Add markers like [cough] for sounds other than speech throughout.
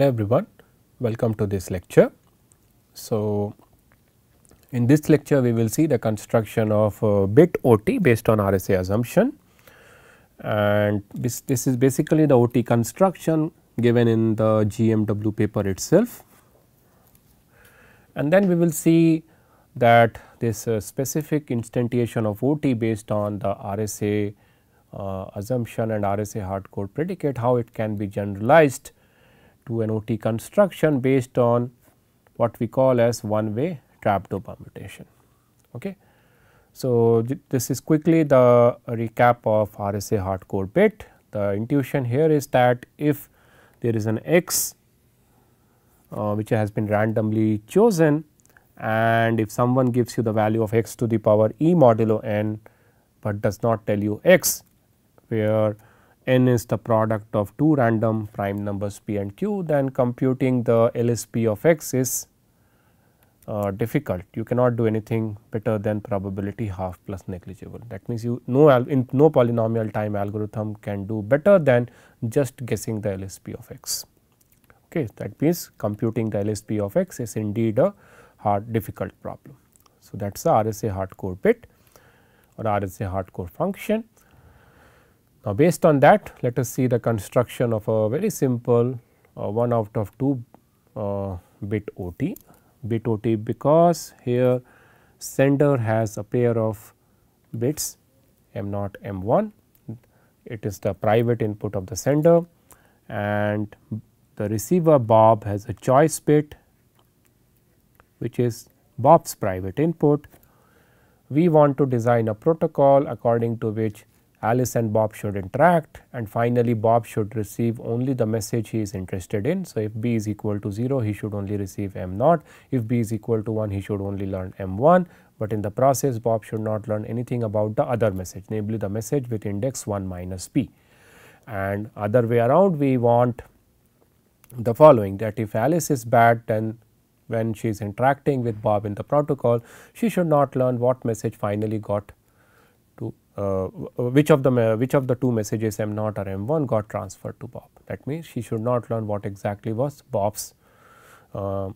Hello everyone, welcome to this lecture. So, in this lecture we will see the construction of uh, bit OT based on RSA assumption and this, this is basically the OT construction given in the GMW paper itself. And then we will see that this uh, specific instantiation of OT based on the RSA uh, assumption and RSA hard predicate how it can be generalized to an OT construction based on what we call as one way trapdoor permutation. Okay. So, this is quickly the recap of RSA hardcore bit. The intuition here is that if there is an x uh, which has been randomly chosen and if someone gives you the value of x to the power e modulo n, but does not tell you x where n is the product of two random prime numbers p and q then computing the LSP of x is uh, difficult. You cannot do anything better than probability half plus negligible. That means you no in no polynomial time algorithm can do better than just guessing the LSP of x. Okay, that means computing the LSP of x is indeed a hard difficult problem. So, that is the RSA hardcore bit or RSA hardcore function. Now, based on that let us see the construction of a very simple uh, 1 out of 2 uh, bit OT, bit OT because here sender has a pair of bits m 0 m 1 it is the private input of the sender and the receiver bob has a choice bit which is bob's private input. We want to design a protocol according to which Alice and Bob should interact and finally Bob should receive only the message he is interested in. So, if B is equal to 0 he should only receive M naught, if B is equal to 1 he should only learn M 1, but in the process Bob should not learn anything about the other message namely the message with index 1 minus P. And other way around we want the following that if Alice is bad then when she is interacting with Bob in the protocol she should not learn what message finally got uh, uh, which of the which of the two messages M0 or M1 got transferred to Bob. That means she should not learn what exactly was Bob's uh,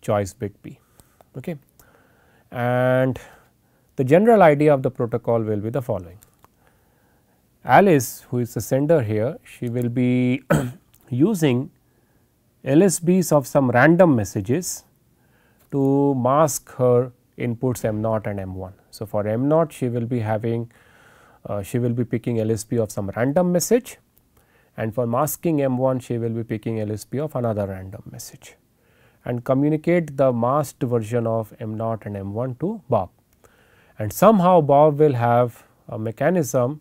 choice big P. Okay. And the general idea of the protocol will be the following. Alice who is the sender here she will be [clears throat] using LSBs of some random messages to mask her inputs M0 and M1. So, for M0 she will be having uh, she will be picking LSP of some random message and for masking M1 she will be picking LSP of another random message and communicate the masked version of M0 and M1 to Bob. And somehow Bob will have a mechanism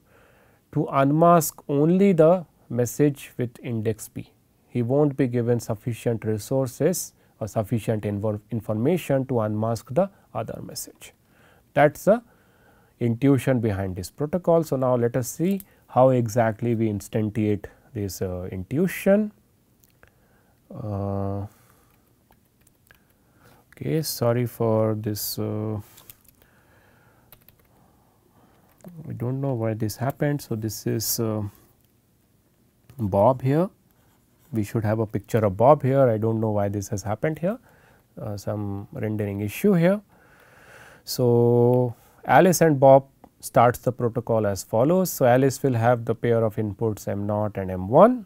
to unmask only the message with index P. He will not be given sufficient resources or sufficient information to unmask the other message. That is the intuition behind this protocol. So, now let us see how exactly we instantiate this uh, intuition. Uh, okay, sorry for this. Uh, do not know why this happened. So, this is uh, Bob here. We should have a picture of Bob here. I do not know why this has happened here. Uh, some rendering issue here. So, Alice and Bob starts the protocol as follows. So, Alice will have the pair of inputs M 0 and M 1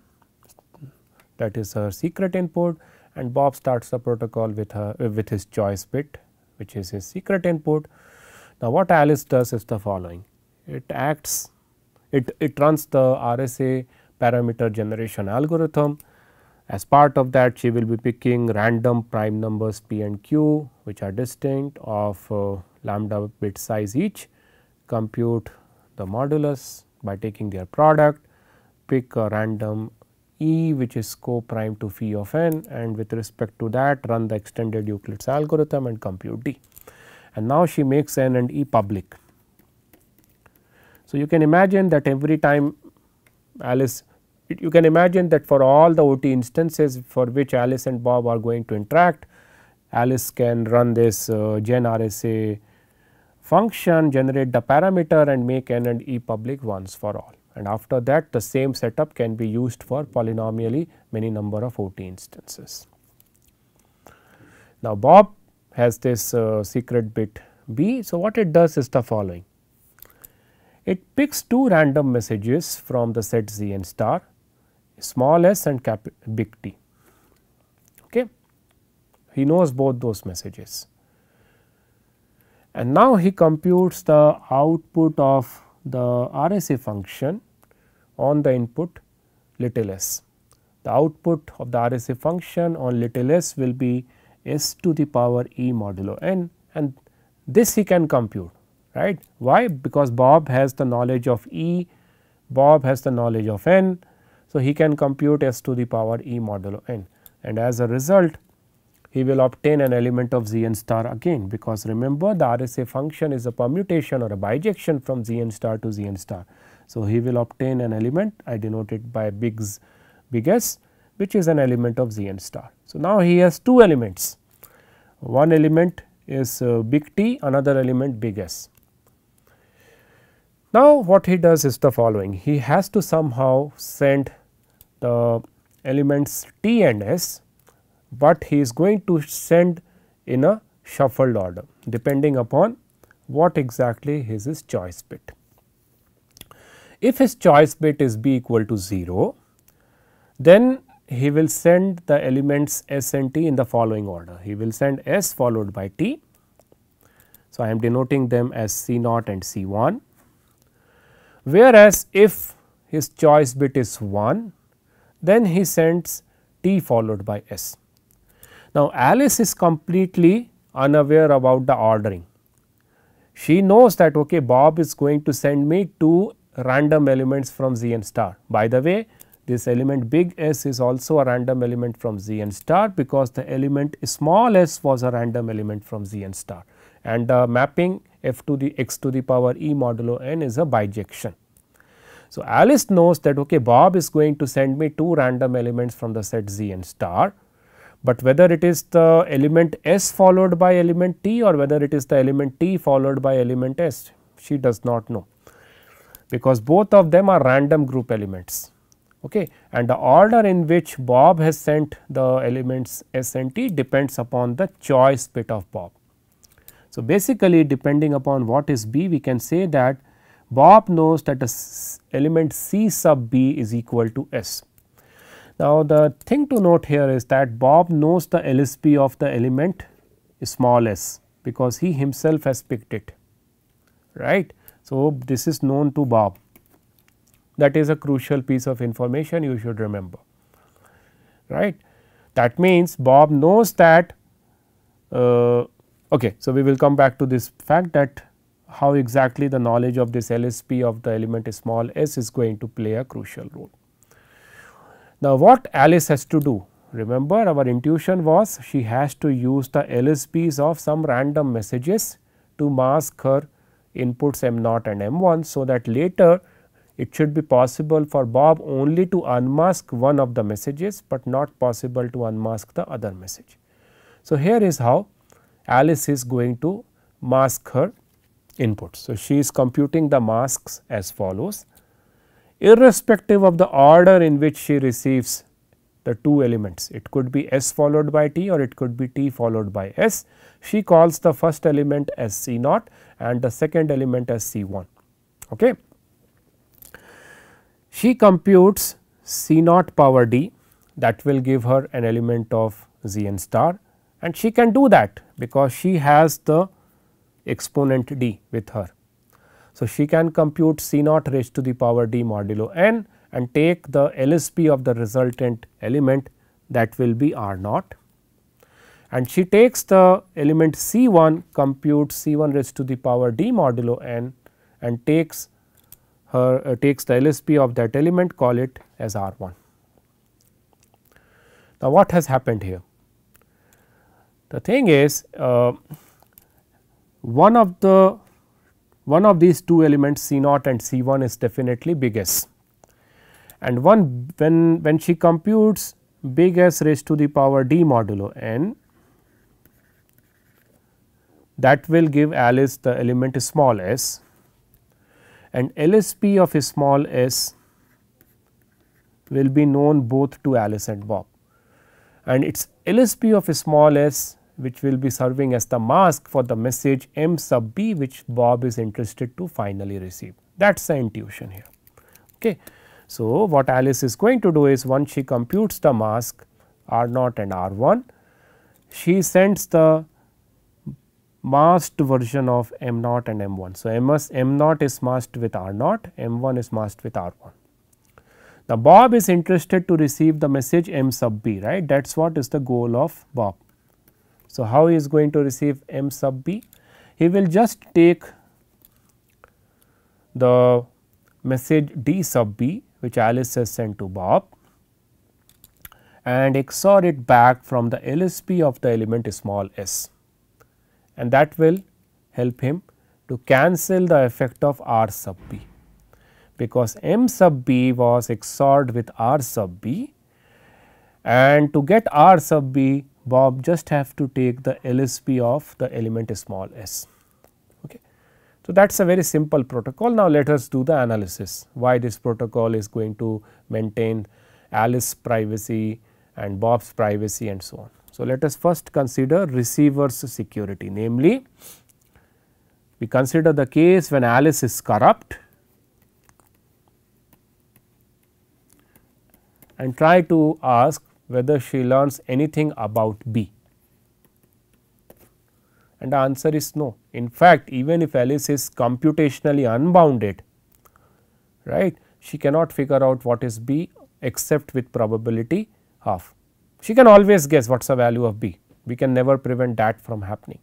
that is her secret input and Bob starts the protocol with her uh, with his choice bit which is his secret input. Now, what Alice does is the following it acts it, it runs the RSA parameter generation algorithm as part of that she will be picking random prime numbers p and q which are distinct of uh, lambda bit size each, compute the modulus by taking their product, pick a random E which is co prime to phi of n and with respect to that run the extended Euclid's algorithm and compute D. And now she makes n and E public. So, you can imagine that every time Alice you can imagine that for all the OT instances for which Alice and Bob are going to interact, Alice can run this uh, gen RSA function generate the parameter and make n and e public once for all and after that the same setup can be used for polynomially many number of OT instances. Now, Bob has this uh, secret bit B. So, what it does is the following. It picks two random messages from the set Z and star small s and big T. Okay. He knows both those messages. And now he computes the output of the RSA function on the input little s. The output of the RSA function on little s will be s to the power e modulo n and this he can compute right. Why? Because Bob has the knowledge of e, Bob has the knowledge of n. So, he can compute s to the power e modulo n and as a result we will obtain an element of Zn star again because remember the RSA function is a permutation or a bijection from Zn star to Zn star. So, he will obtain an element I denote it by big, big S which is an element of Zn star. So, now he has two elements one element is uh, big T another element big S. Now, what he does is the following he has to somehow send the elements T and S but he is going to send in a shuffled order depending upon what exactly is his choice bit. If his choice bit is b equal to 0, then he will send the elements s and t in the following order. He will send s followed by t. So, I am denoting them as c naught and c 1. Whereas, if his choice bit is 1, then he sends t followed by s. Now, Alice is completely unaware about the ordering. She knows that okay, Bob is going to send me two random elements from Z and star. By the way, this element big S is also a random element from Z and star because the element small s was a random element from Z and star and the mapping f to the x to the power e modulo n is a bijection. So, Alice knows that okay, Bob is going to send me two random elements from the set Z and star but whether it is the element S followed by element T or whether it is the element T followed by element S, she does not know because both of them are random group elements. Okay. And the order in which Bob has sent the elements S and T depends upon the choice bit of Bob. So, basically depending upon what is B, we can say that Bob knows that the element C sub B is equal to S now, the thing to note here is that Bob knows the LSP of the element small s because he himself has picked it right. So, this is known to Bob that is a crucial piece of information you should remember right. That means, Bob knows that uh, okay. So, we will come back to this fact that how exactly the knowledge of this LSP of the element small s is going to play a crucial role. Now, what Alice has to do? Remember our intuition was she has to use the LSPs of some random messages to mask her inputs m 0 and m 1. So, that later it should be possible for Bob only to unmask one of the messages, but not possible to unmask the other message. So, here is how Alice is going to mask her inputs. So, she is computing the masks as follows irrespective of the order in which she receives the two elements. It could be S followed by T or it could be T followed by S. She calls the first element as C naught and the second element as C 1. Okay. She computes C naught power D that will give her an element of Zn star and she can do that because she has the exponent D with her. So, she can compute C naught raised to the power d modulo n and take the LSP of the resultant element that will be R naught. And she takes the element C 1 computes C 1 raised to the power d modulo n and takes her uh, takes the LSP of that element call it as R 1. Now, what has happened here? The thing is uh, one of the one of these two elements C naught and C 1 is definitely big S. And one when, when she computes big S raised to the power d modulo n that will give Alice the element small s and LSP of small s will be known both to Alice and Bob and its LSP of small s which will be serving as the mask for the message m sub b which Bob is interested to finally receive. That is the intuition here. Okay. So, what Alice is going to do is once she computes the mask R 0 and R 1, she sends the masked version of m 0 and m 1. So, m 0 is masked with r 0, m 1 is masked with r 1. Now, Bob is interested to receive the message m sub b right that is what is the goal of Bob. So, how he is going to receive m sub b? He will just take the message d sub b which Alice has sent to Bob and XOR it back from the LSP of the element small s and that will help him to cancel the effect of R sub b because M sub b was XORed with R sub b and to get R sub b Bob just have to take the LSP of the element small s. Okay. So, that is a very simple protocol. Now, let us do the analysis why this protocol is going to maintain Alice's privacy and Bob's privacy and so on. So, let us first consider receiver's security namely we consider the case when Alice is corrupt and try to ask whether she learns anything about B? And the answer is no. In fact, even if Alice is computationally unbounded, right, she cannot figure out what is B except with probability half. She can always guess what is the value of B. We can never prevent that from happening.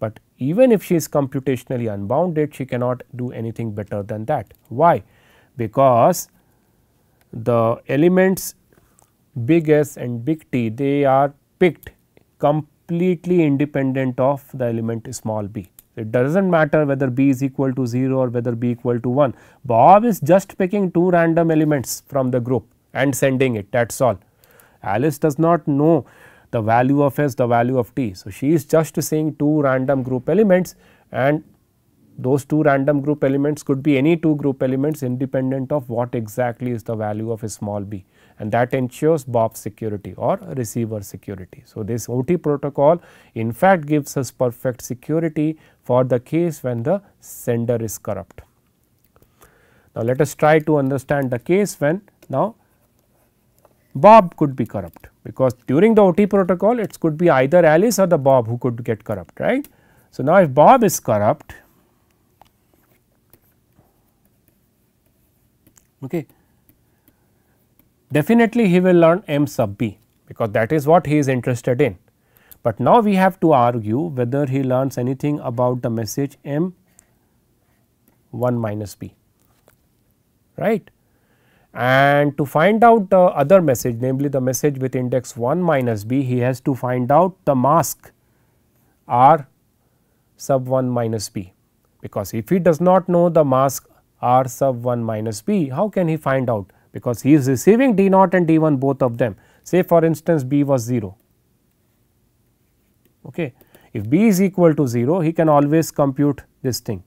But even if she is computationally unbounded, she cannot do anything better than that. Why? Because the elements big S and big T they are picked completely independent of the element small b. It does not matter whether b is equal to 0 or whether b equal to 1. Bob is just picking two random elements from the group and sending it that is all. Alice does not know the value of s, the value of t. So, she is just saying two random group elements and those two random group elements could be any two group elements independent of what exactly is the value of a small b and that ensures Bob's security or receiver security. So, this OT protocol in fact gives us perfect security for the case when the sender is corrupt. Now, let us try to understand the case when now Bob could be corrupt because during the OT protocol it could be either Alice or the Bob who could get corrupt right. So, now if Bob is corrupt Okay. Definitely he will learn m sub b because that is what he is interested in. But now we have to argue whether he learns anything about the message m 1 minus b right and to find out the other message namely the message with index 1 minus b he has to find out the mask r sub 1 minus b because if he does not know the mask r sub 1 minus b. How can he find out? Because he is receiving d naught and d 1 both of them. Say for instance, b was 0. Okay. If b is equal to 0, he can always compute this thing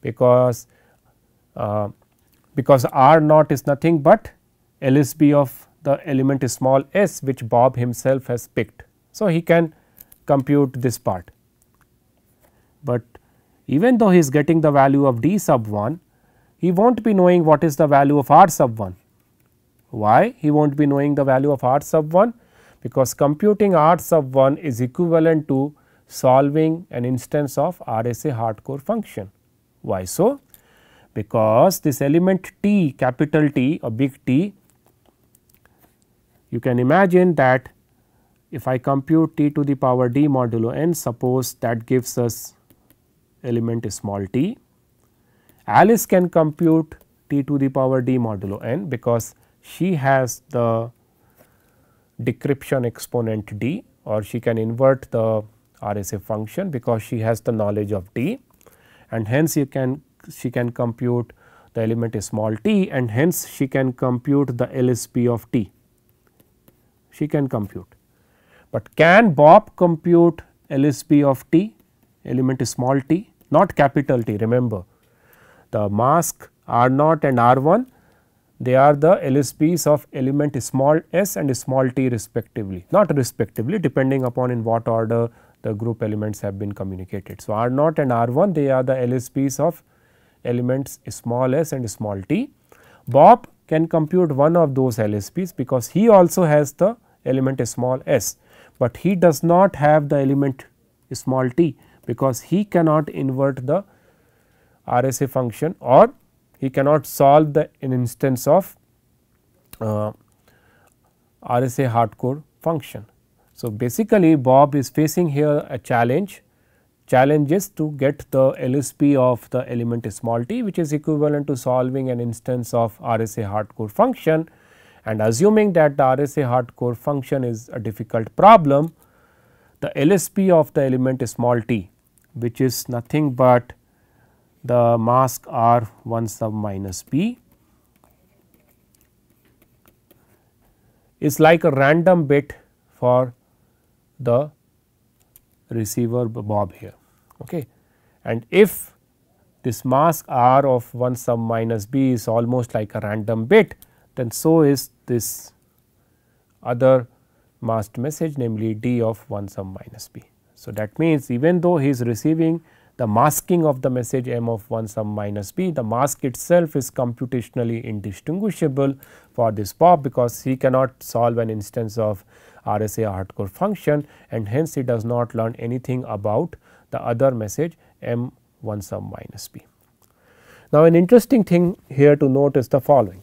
because, uh, because r naught is nothing but LSB of the element small s which Bob himself has picked. So, he can compute this part, but even though he is getting the value of d sub 1, he will not be knowing what is the value of r sub 1. Why? He will not be knowing the value of r sub 1 because computing r sub 1 is equivalent to solving an instance of RSA hardcore function. Why so? Because this element T capital T or big T you can imagine that if I compute t to the power d modulo n suppose that gives us element small t Alice can compute t to the power d modulo n because she has the decryption exponent d or she can invert the RSA function because she has the knowledge of d and hence you can she can compute the element is small t and hence she can compute the LSP of t she can compute. But can Bob compute LSP of t element is small t not capital T remember the mask R naught and R 1 they are the LSPs of element small s and small t respectively not respectively depending upon in what order the group elements have been communicated. So, R naught and R 1 they are the LSPs of elements small s and small t. Bob can compute one of those LSPs because he also has the element small s, but he does not have the element small t because he cannot invert the RSA function or he cannot solve the an instance of uh, RSA hardcore function. So, basically Bob is facing here a challenge challenge is to get the LSP of the element small t which is equivalent to solving an instance of RSA hardcore function and assuming that the RSA hardcore function is a difficult problem the LSP of the element small t which is nothing but the mask r 1 sub minus p is like a random bit for the receiver bob here. Okay. And if this mask r of 1 sub minus b is almost like a random bit, then so is this other masked message namely d of 1 sub minus b. So, that means even though he is receiving the masking of the message m of 1 sub minus b. The mask itself is computationally indistinguishable for this pop because he cannot solve an instance of RSA hardcore function and hence he does not learn anything about the other message m 1 sub minus b. Now, an interesting thing here to note is the following.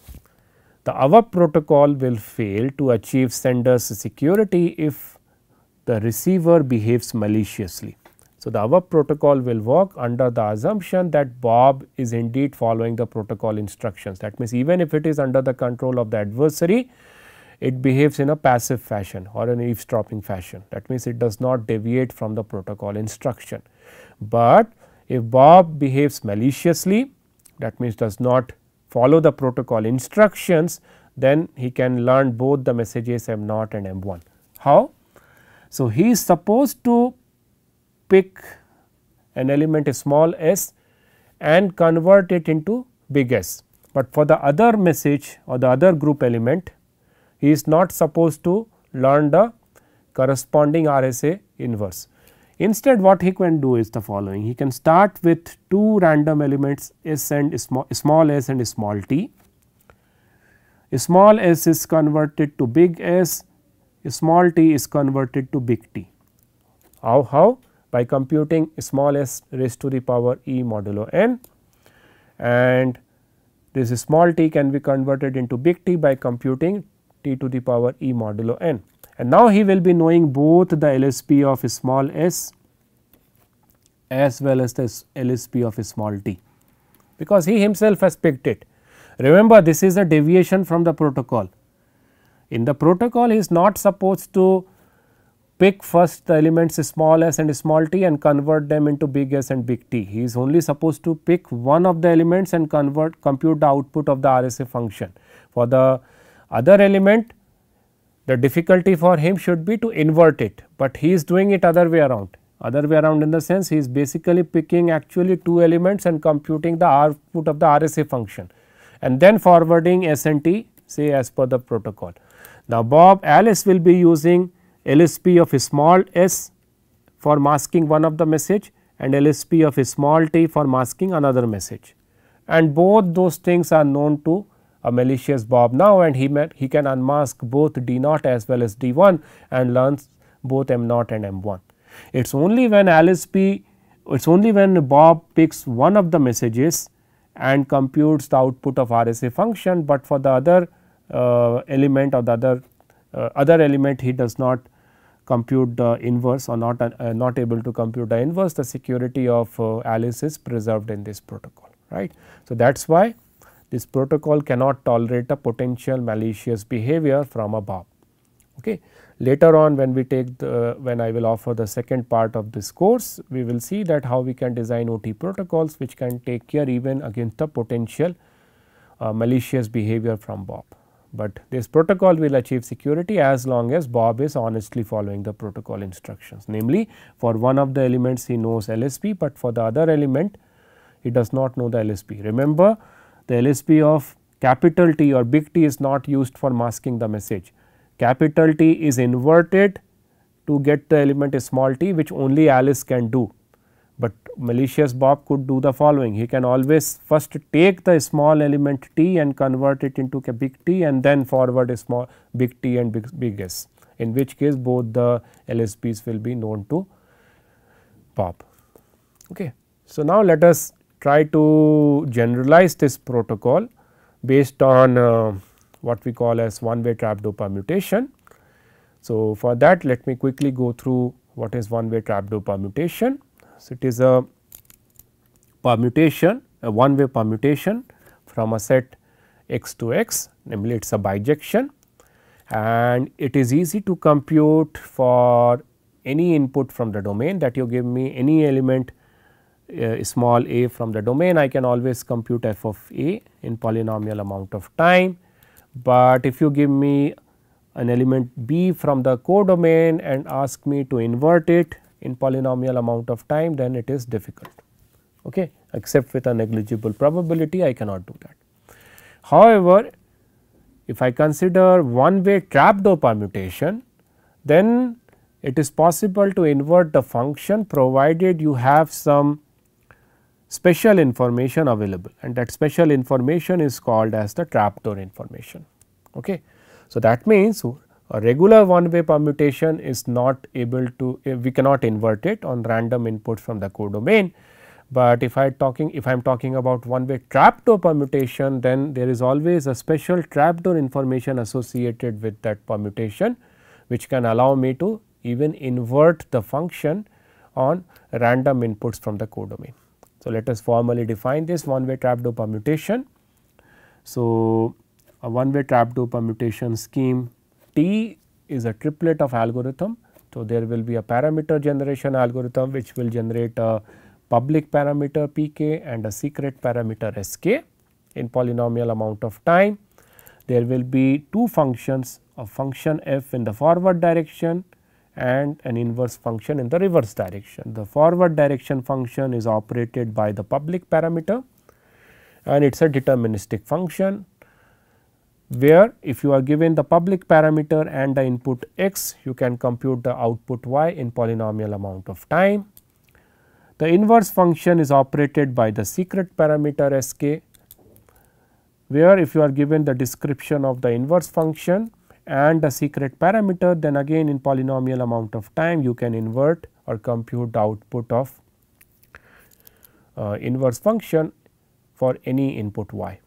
The AVAP protocol will fail to achieve sender's security if the receiver behaves maliciously. So, the above protocol will work under the assumption that Bob is indeed following the protocol instructions. That means, even if it is under the control of the adversary, it behaves in a passive fashion or an eavesdropping fashion. That means, it does not deviate from the protocol instruction. But if Bob behaves maliciously, that means, does not follow the protocol instructions, then he can learn both the messages M0 and M1. How? So, he is supposed to pick an element small s and convert it into big S. But for the other message or the other group element, he is not supposed to learn the corresponding RSA inverse. Instead what he can do is the following, he can start with two random elements s and small, small s and small t. Small s is converted to big S, small t is converted to big T. How? How? by computing small s raised to the power e modulo n and this small t can be converted into big T by computing t to the power e modulo n. And now he will be knowing both the LSP of small s as well as the LSP of small t because he himself has picked it. Remember this is a deviation from the protocol. In the protocol he is not supposed to pick first elements small s and small t and convert them into big S and big T. He is only supposed to pick one of the elements and convert compute the output of the RSA function. For the other element the difficulty for him should be to invert it, but he is doing it other way around. Other way around in the sense he is basically picking actually two elements and computing the output of the RSA function and then forwarding S and T say as per the protocol. Now, Bob Alice will be using LSP of a small s for masking one of the message and LSP of a small t for masking another message. And both those things are known to a malicious Bob now and he, met, he can unmask both D naught as well as D 1 and learns both M naught and M 1. It is only when LSP it is only when Bob picks one of the messages and computes the output of RSA function, but for the other uh, element or the other uh, other element he does not compute the inverse or not uh, not able to compute the inverse the security of uh, Alice is preserved in this protocol right. So, that is why this protocol cannot tolerate a potential malicious behavior from a Bob. Okay. Later on when we take the, when I will offer the second part of this course we will see that how we can design OT protocols which can take care even against the potential uh, malicious behavior from Bob but this protocol will achieve security as long as Bob is honestly following the protocol instructions. Namely, for one of the elements he knows LSP, but for the other element he does not know the LSP. Remember the LSP of capital T or big T is not used for masking the message. Capital T is inverted to get the element is small t which only Alice can do malicious Bob could do the following. He can always first take the small element t and convert it into a big T and then forward a small big T and big, big S in which case both the LSPs will be known to Bob. Okay. So, now let us try to generalize this protocol based on uh, what we call as one way trapdoor permutation. So, for that let me quickly go through what is one way trapdoor permutation. So, it is a permutation a one way permutation from a set x to x namely it is a bijection and it is easy to compute for any input from the domain that you give me any element uh, small a from the domain I can always compute f of a in polynomial amount of time. But if you give me an element b from the codomain and ask me to invert it in polynomial amount of time then it is difficult okay except with a negligible probability I cannot do that. However, if I consider one way trapdoor permutation then it is possible to invert the function provided you have some special information available and that special information is called as the trapdoor information. Okay. So, that means a regular one way permutation is not able to, uh, we cannot invert it on random inputs from the codomain. But if I talking, if I am talking about one way trapdoor permutation, then there is always a special trapdoor information associated with that permutation, which can allow me to even invert the function on random inputs from the codomain. So, let us formally define this one way trapdoor permutation. So, a one way trapdoor permutation scheme T is a triplet of algorithm. So, there will be a parameter generation algorithm which will generate a public parameter pk and a secret parameter sk in polynomial amount of time. There will be two functions a function f in the forward direction and an inverse function in the reverse direction. The forward direction function is operated by the public parameter and it is a deterministic function where if you are given the public parameter and the input x, you can compute the output y in polynomial amount of time. The inverse function is operated by the secret parameter sk, where if you are given the description of the inverse function and the secret parameter, then again in polynomial amount of time, you can invert or compute the output of uh, inverse function for any input y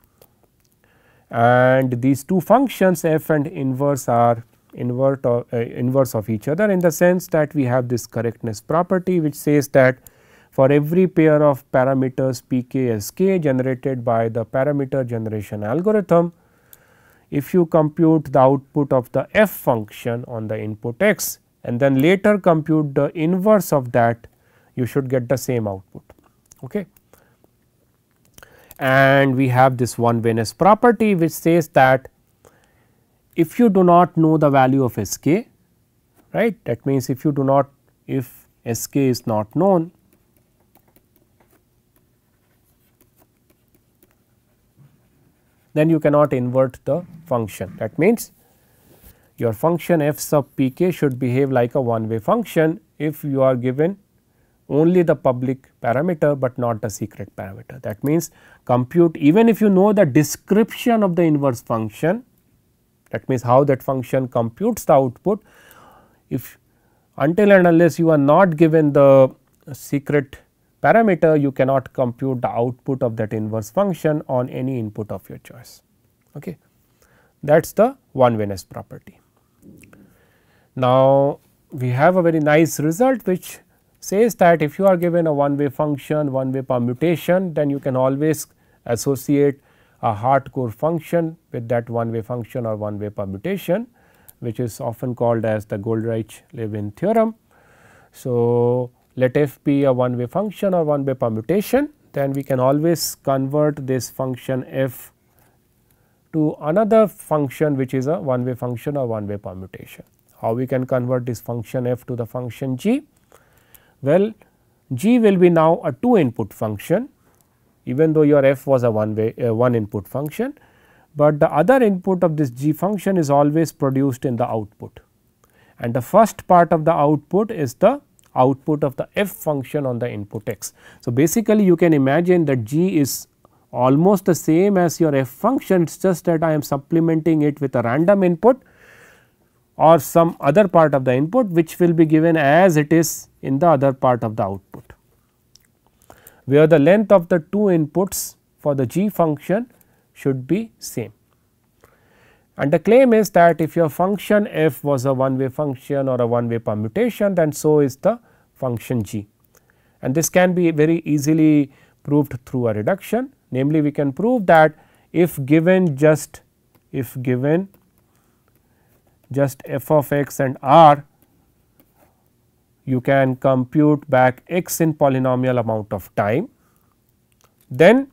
and these two functions f and inverse are invert of, uh, inverse of each other in the sense that we have this correctness property which says that for every pair of parameters p k s k generated by the parameter generation algorithm, if you compute the output of the f function on the input x and then later compute the inverse of that, you should get the same output. Okay and we have this one Venice property which says that if you do not know the value of Sk right that means if you do not if Sk is not known then you cannot invert the function that means your function f sub pk should behave like a one way function if you are given only the public parameter but not the secret parameter. That means, compute even if you know the description of the inverse function that means, how that function computes the output if until and unless you are not given the secret parameter you cannot compute the output of that inverse function on any input of your choice. Okay. That is the one wayness property. Now, we have a very nice result which says that if you are given a one way function, one way permutation, then you can always associate a hardcore function with that one way function or one way permutation, which is often called as the Goldreich-Levin theorem. So, let f be a one way function or one way permutation, then we can always convert this function f to another function which is a one way function or one way permutation. How we can convert this function f to the function g? Well, g will be now a 2 input function even though your f was a one way uh, one input function, but the other input of this g function is always produced in the output and the first part of the output is the output of the f function on the input x. So, basically you can imagine that g is almost the same as your f function it is just that I am supplementing it with a random input or some other part of the input which will be given as it is in the other part of the output, where the length of the two inputs for the g function should be same. And the claim is that if your function f was a one way function or a one way permutation then so is the function g and this can be very easily proved through a reduction namely we can prove that if given just if given just f of x and r you can compute back x in polynomial amount of time. Then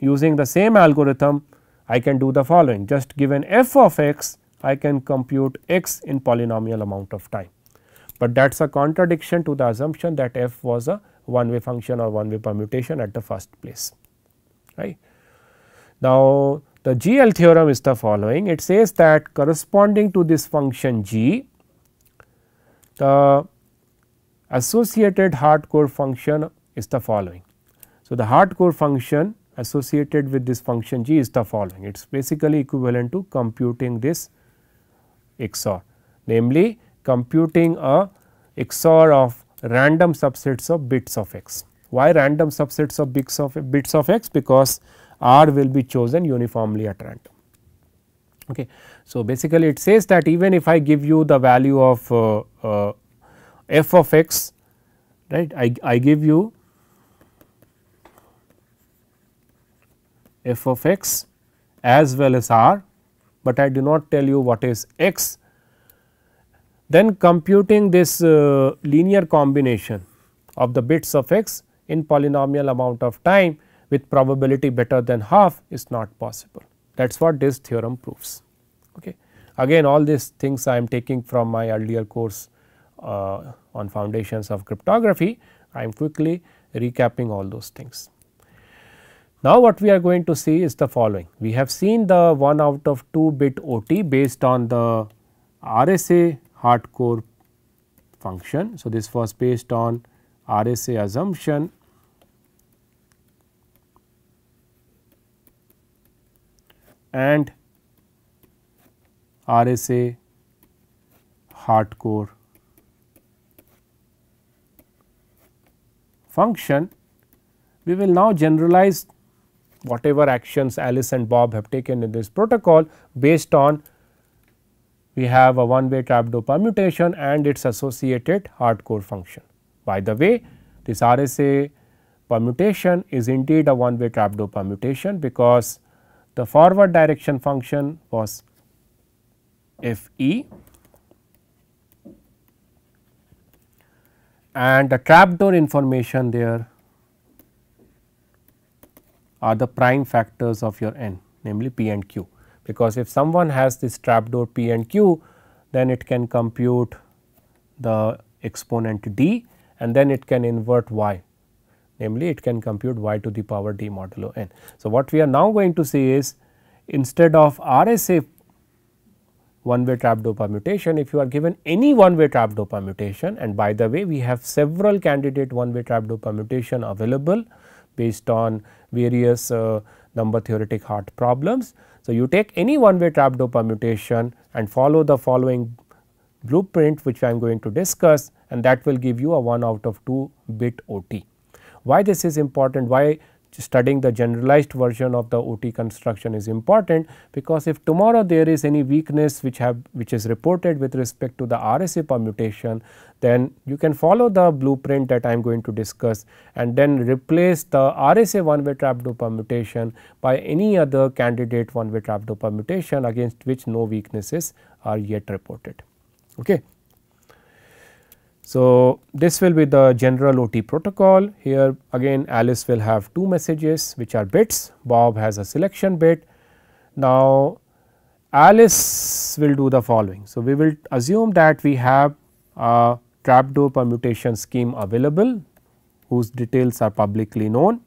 using the same algorithm I can do the following just given f of x I can compute x in polynomial amount of time. But that is a contradiction to the assumption that f was a one way function or one way permutation at the first place right. Now, the GL theorem is the following. It says that corresponding to this function g, the associated hardcore function is the following. So, the hardcore function associated with this function g is the following. It is basically equivalent to computing this XOR, namely computing a XOR of random subsets of bits of x. Why random subsets of bits of, bits of x? Because R will be chosen uniformly at random. Okay. So, basically it says that even if I give you the value of uh, uh, f of x right I, I give you f of x as well as r, but I do not tell you what is x then computing this uh, linear combination of the bits of x in polynomial amount of time with probability better than half is not possible. That is what this theorem proves. Okay. Again all these things I am taking from my earlier course uh, on foundations of cryptography, I am quickly recapping all those things. Now what we are going to see is the following. We have seen the 1 out of 2 bit OT based on the RSA hardcore function. So, this was based on RSA assumption and RSA hardcore function. We will now generalize whatever actions Alice and Bob have taken in this protocol based on we have a one way trapdoor permutation and its associated hardcore function. By the way this RSA permutation is indeed a one way trapdoor permutation because the forward direction function was f e and the trapdoor information there are the prime factors of your n namely p and q because if someone has this trapdoor p and q then it can compute the exponent d and then it can invert y namely it can compute y to the power d modulo n. So, what we are now going to see is instead of RSA one way trapdoor permutation if you are given any one way trapdoor permutation and by the way we have several candidate one way trapdoor permutation available based on various uh, number theoretic hard problems. So, you take any one way trapdoor permutation and follow the following blueprint which I am going to discuss and that will give you a 1 out of 2 bit OT. Why this is important? Why studying the generalized version of the OT construction is important because if tomorrow there is any weakness which have which is reported with respect to the RSA permutation then you can follow the blueprint that I am going to discuss and then replace the RSA one way trapdoor permutation by any other candidate one way trapdoor permutation against which no weaknesses are yet reported. Okay. So, this will be the general OT protocol. Here again Alice will have two messages which are bits, Bob has a selection bit. Now, Alice will do the following. So, we will assume that we have a trapdoor permutation scheme available whose details are publicly known,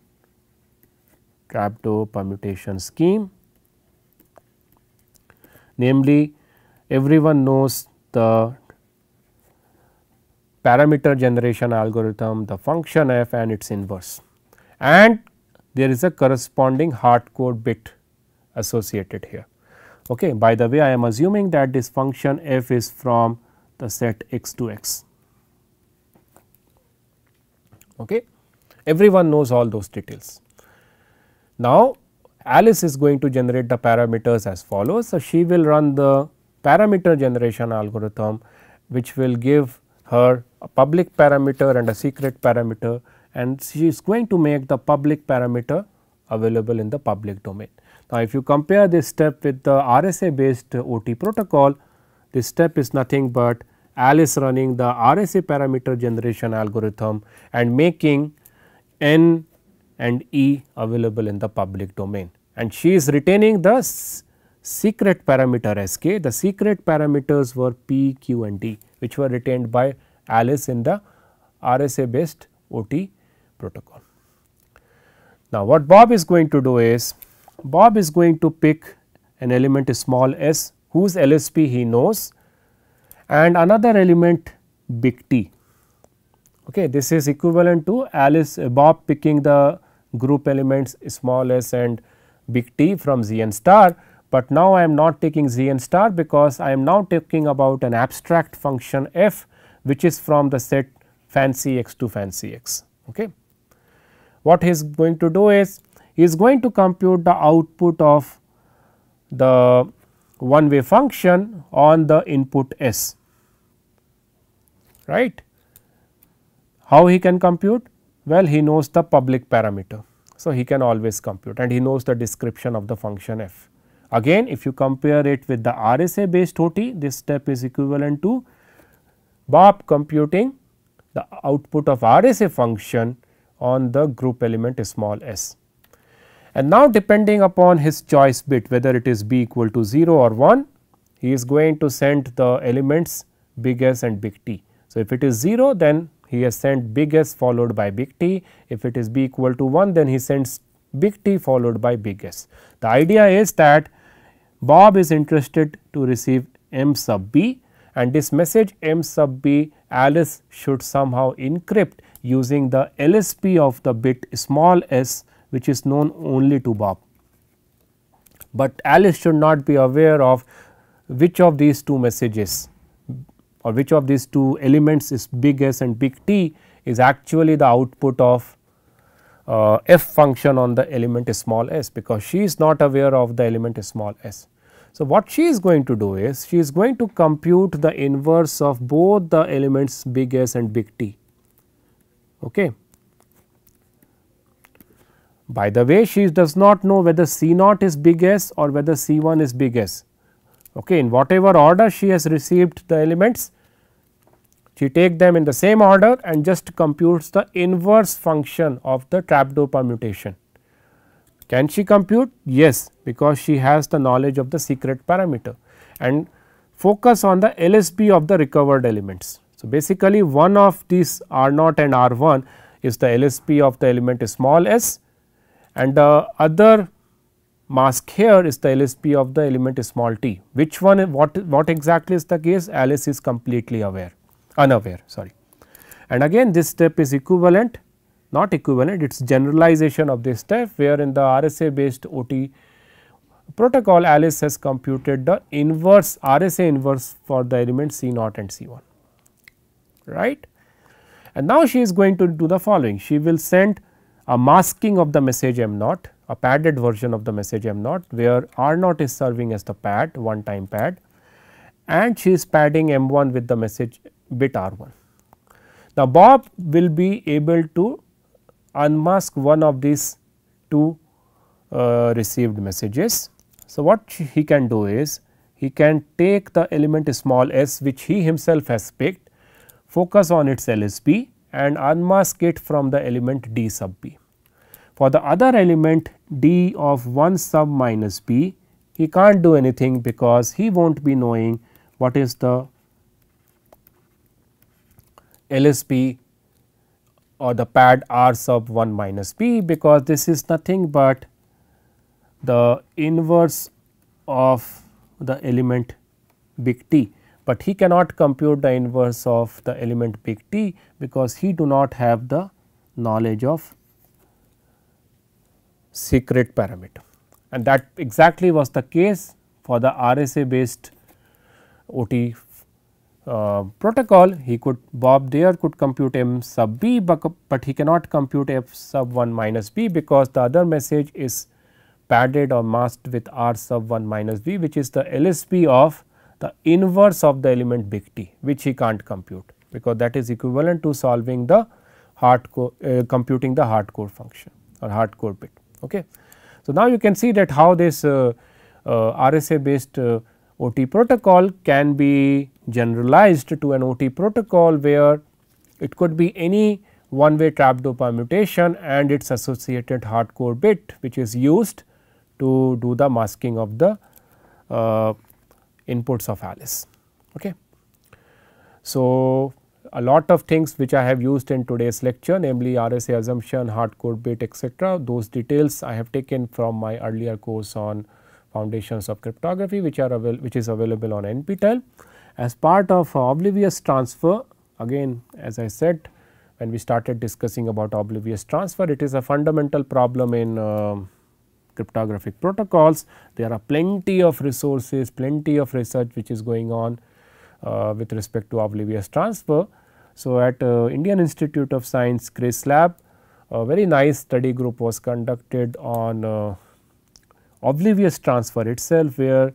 trapdoor permutation scheme. Namely, everyone knows the parameter generation algorithm, the function f and its inverse and there is a corresponding hard code bit associated here. Okay. By the way, I am assuming that this function f is from the set x to x. Okay. Everyone knows all those details. Now, Alice is going to generate the parameters as follows. So, she will run the parameter generation algorithm which will give her public parameter and a secret parameter and she is going to make the public parameter available in the public domain. Now, if you compare this step with the RSA based OT protocol, this step is nothing but Alice running the RSA parameter generation algorithm and making N and E available in the public domain and she is retaining the secret parameter Sk. The secret parameters were P, Q and D which were retained by Alice in the RSA based OT protocol. Now, what Bob is going to do is, Bob is going to pick an element small s whose LSP he knows and another element big T. Okay, this is equivalent to Alice uh, Bob picking the group elements small s and big T from Zn star but now I am not taking z n star because I am now talking about an abstract function f which is from the set fancy x to fancy x. Okay. What he is going to do is he is going to compute the output of the one way function on the input s right. How he can compute? Well, he knows the public parameter. So, he can always compute and he knows the description of the function f. Again, if you compare it with the RSA based OT, this step is equivalent to BOP computing the output of RSA function on the group element small s. And now depending upon his choice bit whether it is b equal to 0 or 1, he is going to send the elements big S and big T. So, if it is 0 then he has sent big S followed by big T, if it is b equal to 1 then he sends big T followed by big S. The idea is that Bob is interested to receive m sub b and this message m sub b Alice should somehow encrypt using the LSP of the bit small s which is known only to Bob. But Alice should not be aware of which of these two messages or which of these two elements is big S and big T is actually the output of uh, f function on the element small s because she is not aware of the element small s. So, what she is going to do is she is going to compute the inverse of both the elements big S and big T. Okay. By the way, she does not know whether C naught is big S or whether C 1 is big S. Okay, in whatever order she has received the elements, she take them in the same order and just computes the inverse function of the trapdoor permutation. Can she compute? Yes, because she has the knowledge of the secret parameter and focus on the LSB of the recovered elements. So, basically one of these R naught and R 1 is the LSP of the element small s and the other mask here is the LSP of the element small t. Which one what, what exactly is the case? Alice is completely aware unaware sorry. And again this step is equivalent not equivalent it is generalization of this step where in the RSA based OT protocol Alice has computed the inverse RSA inverse for the elements C naught and C 1 right. And now she is going to do the following she will send a masking of the message M naught a padded version of the message M naught where R naught is serving as the pad one time pad and she is padding M 1 with the message bit R 1. Now, Bob will be able to unmask one of these two uh, received messages. So, what he can do is he can take the element small s which he himself has picked, focus on its LSB and unmask it from the element d sub b. For the other element d of 1 sub minus b, he can't do anything because he won't be knowing what is the LSB or the pad r sub 1 minus p because this is nothing but the inverse of the element big T, but he cannot compute the inverse of the element big T because he do not have the knowledge of secret parameter and that exactly was the case for the RSA based OT uh, protocol he could Bob there could compute m sub b but, he cannot compute f sub 1 minus b because the other message is padded or masked with r sub 1 minus b which is the LSB of the inverse of the element big T which he can't compute because that is equivalent to solving the hardcore uh, computing the hardcore function or hardcore bit. Okay. So, now you can see that how this uh, uh, RSA based uh, OT protocol can be generalized to an OT protocol where it could be any one way trapdoor permutation and its associated hardcore bit which is used to do the masking of the uh, inputs of Alice. Okay. So, a lot of things which I have used in today's lecture namely RSA assumption, hardcore bit etc. those details I have taken from my earlier course on foundations of cryptography which are which is available on NPTEL. As part of oblivious transfer again as I said when we started discussing about oblivious transfer it is a fundamental problem in uh, cryptographic protocols. There are plenty of resources, plenty of research which is going on uh, with respect to oblivious transfer. So, at uh, Indian Institute of Science Chris lab a very nice study group was conducted on uh, oblivious transfer itself where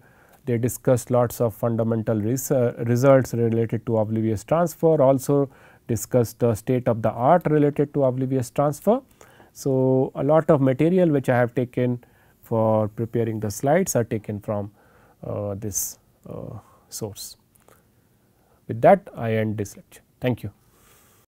they discussed lots of fundamental uh, results related to oblivious transfer, also discussed the state of the art related to oblivious transfer. So, a lot of material which I have taken for preparing the slides are taken from uh, this uh, source. With that I end this lecture. Thank you.